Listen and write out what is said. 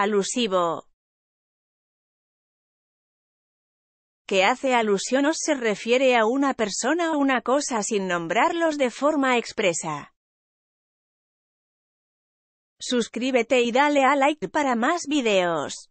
alusivo que hace alusión o se refiere a una persona o una cosa sin nombrarlos de forma expresa. Suscríbete y dale a like para más videos.